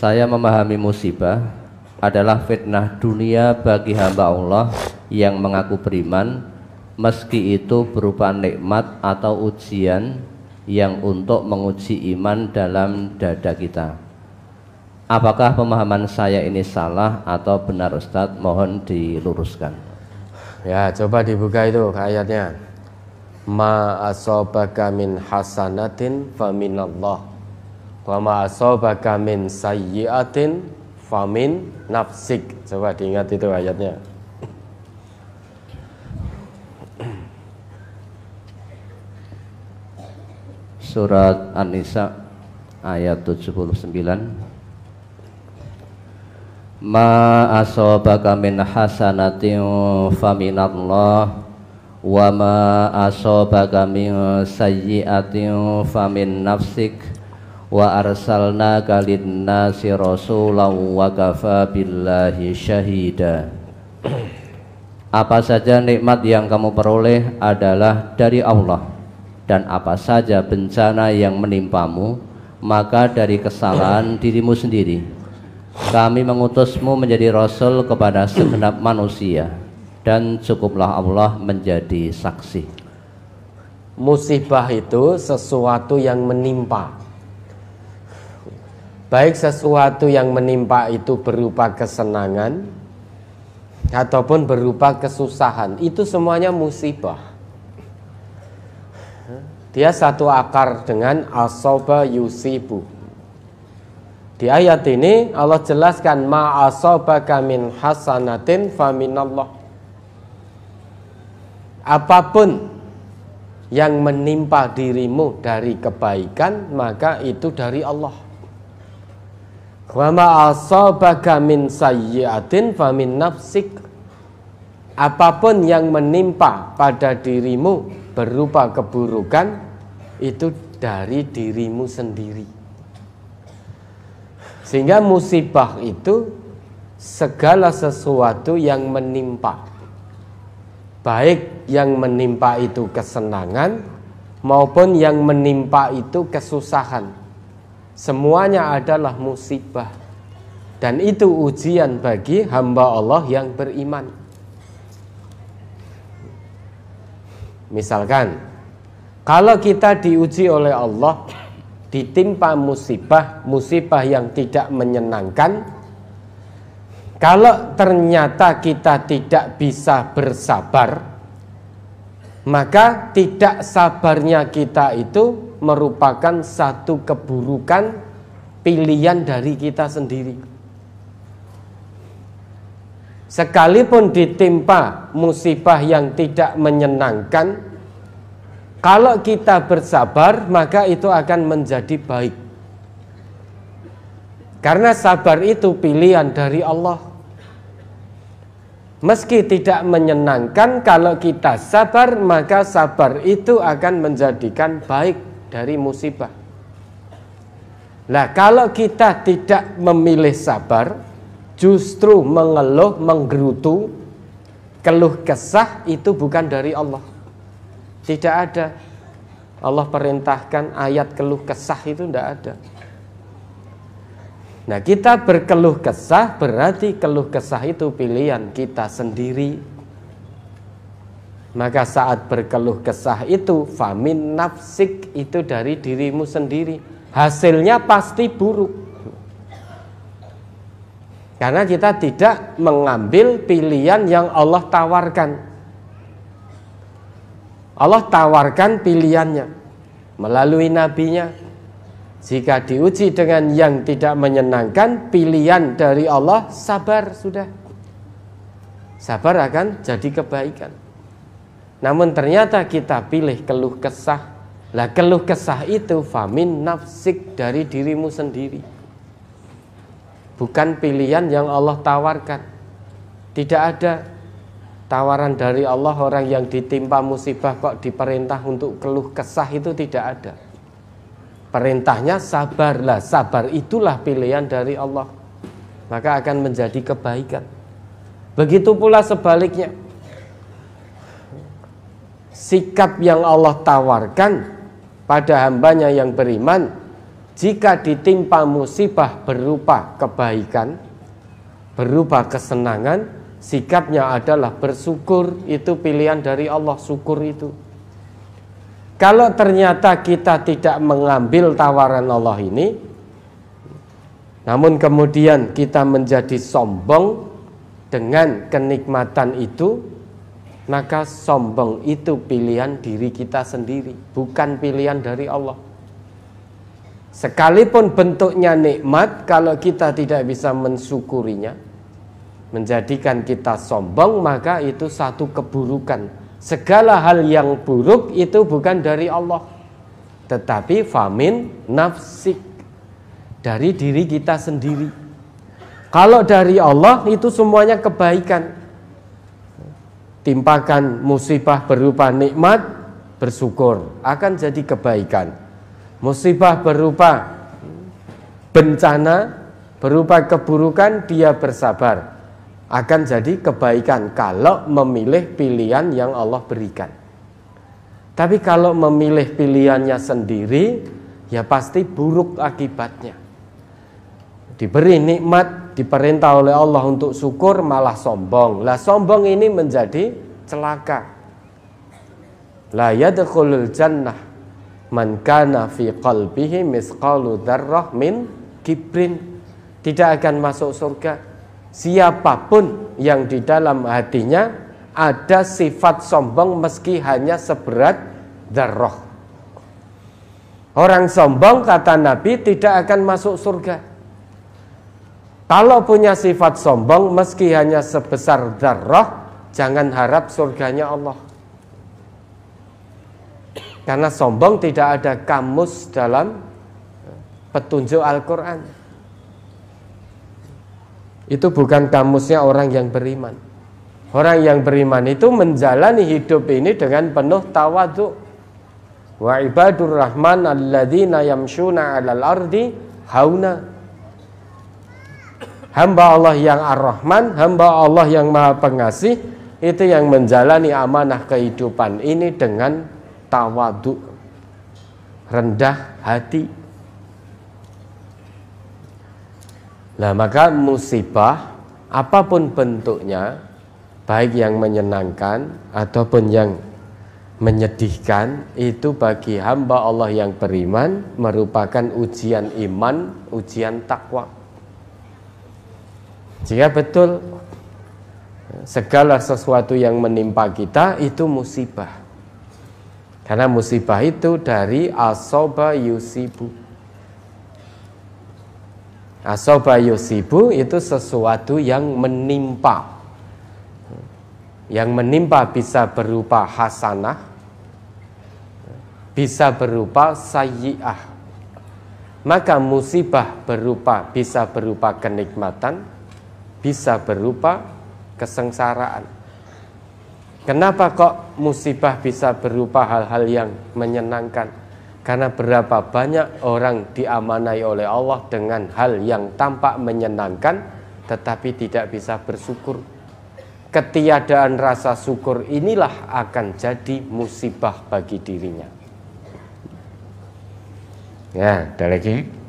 Saya memahami musibah adalah fitnah dunia bagi hamba Allah yang mengaku beriman meski itu berupa nikmat atau ujian yang untuk menguji iman dalam dada kita. Apakah pemahaman saya ini salah atau benar Ustadz? Mohon diluruskan. Ya, coba dibuka itu ayatnya. Ma asobaka min hasanatin faminallah Wa ma asabaka min sayyi'atin famin nafsik. Coba diingat itu ayatnya. Surat An-Nisa ayat 79 Ma asobaka min hasanatin faminallah wa ma asobaka min sayyi'atin famin nafsik wa arsalna kalin nasi rasulan wa kafa billahi syahida apa saja nikmat yang kamu peroleh adalah dari Allah dan apa saja bencana yang menimpamu maka dari kesalahan dirimu sendiri kami mengutusmu menjadi rasul kepada segenap manusia dan cukuplah Allah menjadi saksi musibah itu sesuatu yang menimpa baik sesuatu yang menimpa itu berupa kesenangan ataupun berupa kesusahan itu semuanya musibah dia satu akar dengan asoba yusibu di ayat ini Allah jelaskan ma asobaka min hasanatin faminallah apapun yang menimpa dirimu dari kebaikan maka itu dari Allah Wa ma asabaka min sayyi'atin fa min nafsik. Apapun yang menimpa pada dirimu berupa keburukan itu dari dirimu sendiri. Sehingga musibah itu segala sesuatu yang menimpa. Baik yang menimpa itu kesenangan maupun yang menimpa itu kesusahan Semuanya adalah musibah dan itu ujian bagi hamba Allah yang beriman. Misalkan, kalau kita diuji oleh Allah, ditimpa musibah, musibah yang tidak menyenangkan, kalau ternyata kita tidak bisa bersabar, maka tidak sabarnya kita itu merupakan satu keburukan pilihan dari kita sendiri. Sekalipun ditimpa musibah yang tidak menyenangkan, kalau kita bersabar, maka itu akan menjadi baik. Karena sabar itu pilihan dari Allah. Meski tidak menyenangkan, kalau kita sabar, maka sabar itu akan menjadikan baik dari musibah. Nah, kalau kita tidak memilih sabar, justru mengeluh, menggerutu, keluh kesah itu bukan dari Allah. Tidak ada. Allah perintahkan ayat keluh kesah itu tidak ada. Nah, kita berkeluh kesah berarti keluh kesah itu pilihan kita sendiri maka saat berkeluh kesah itu Famin nafsik itu dari dirimu sendiri Hasilnya pasti buruk Karena kita tidak mengambil pilihan yang Allah tawarkan Allah tawarkan pilihannya Melalui nabinya Jika diuji dengan yang tidak menyenangkan Pilihan dari Allah sabar sudah Sabar akan jadi kebaikan namun ternyata kita pilih keluh kesah. Lah keluh kesah itu famin nafsik dari dirimu sendiri. Bukan pilihan yang Allah tawarkan. Tidak ada tawaran dari Allah orang yang ditimpa musibah kok diperintah untuk keluh kesah itu tidak ada. Perintahnya sabarlah, sabar itulah pilihan dari Allah. Maka akan menjadi kebaikan. Begitu pula sebaliknya, sikap yang Allah tawarkan pada hambanya yang beriman jika ditimpa musibah berupa kebaikan berupa kesenangan sikapnya adalah bersyukur itu pilihan dari Allah syukur itu kalau ternyata kita tidak mengambil tawaran Allah ini namun kemudian kita menjadi sombong dengan kenikmatan itu maka sombong itu pilihan diri kita sendiri, bukan pilihan dari Allah. Sekalipun bentuknya nikmat, kalau kita tidak bisa mensyukurinya, menjadikan kita sombong, maka itu satu keburukan. Segala hal yang buruk itu bukan dari Allah, tetapi famin nafsik dari diri kita sendiri. Kalau dari Allah itu semuanya kebaikan, timpakan musibah berupa nikmat, bersyukur akan jadi kebaikan. Musibah berupa bencana, berupa keburukan, dia bersabar akan jadi kebaikan kalau memilih pilihan yang Allah berikan. Tapi kalau memilih pilihannya sendiri, ya pasti buruk akibatnya. Diberi nikmat diperintah oleh Allah untuk syukur malah sombong. Lah sombong ini menjadi celaka. La yadkhulul jannah man kana fi qalbihi misqalu dzarrah min kibrin. Tidak akan masuk surga siapapun yang di dalam hatinya ada sifat sombong meski hanya seberat dzarrah. Orang sombong kata Nabi tidak akan masuk surga. Kalau punya sifat sombong meski hanya sebesar darah, jangan harap surganya Allah. Karena sombong tidak ada kamus dalam petunjuk Al-Quran. Itu bukan kamusnya orang yang beriman. Orang yang beriman itu menjalani hidup ini dengan penuh tawadu. Wa ibadur rahman alladzina yamshuna alal ardi hauna hamba Allah yang Ar-Rahman, hamba Allah yang Maha Pengasih itu yang menjalani amanah kehidupan ini dengan tawadu rendah hati. Nah, maka musibah apapun bentuknya baik yang menyenangkan ataupun yang menyedihkan itu bagi hamba Allah yang beriman merupakan ujian iman, ujian takwa. Jika betul segala sesuatu yang menimpa kita itu musibah. Karena musibah itu dari asoba yusibu. Asoba yusibu itu sesuatu yang menimpa. Yang menimpa bisa berupa hasanah, bisa berupa sayyi'ah. Maka musibah berupa bisa berupa kenikmatan, bisa berupa kesengsaraan. Kenapa kok musibah bisa berupa hal-hal yang menyenangkan? Karena berapa banyak orang diamanai oleh Allah dengan hal yang tampak menyenangkan tetapi tidak bisa bersyukur. Ketiadaan rasa syukur inilah akan jadi musibah bagi dirinya. Ya, ada lagi.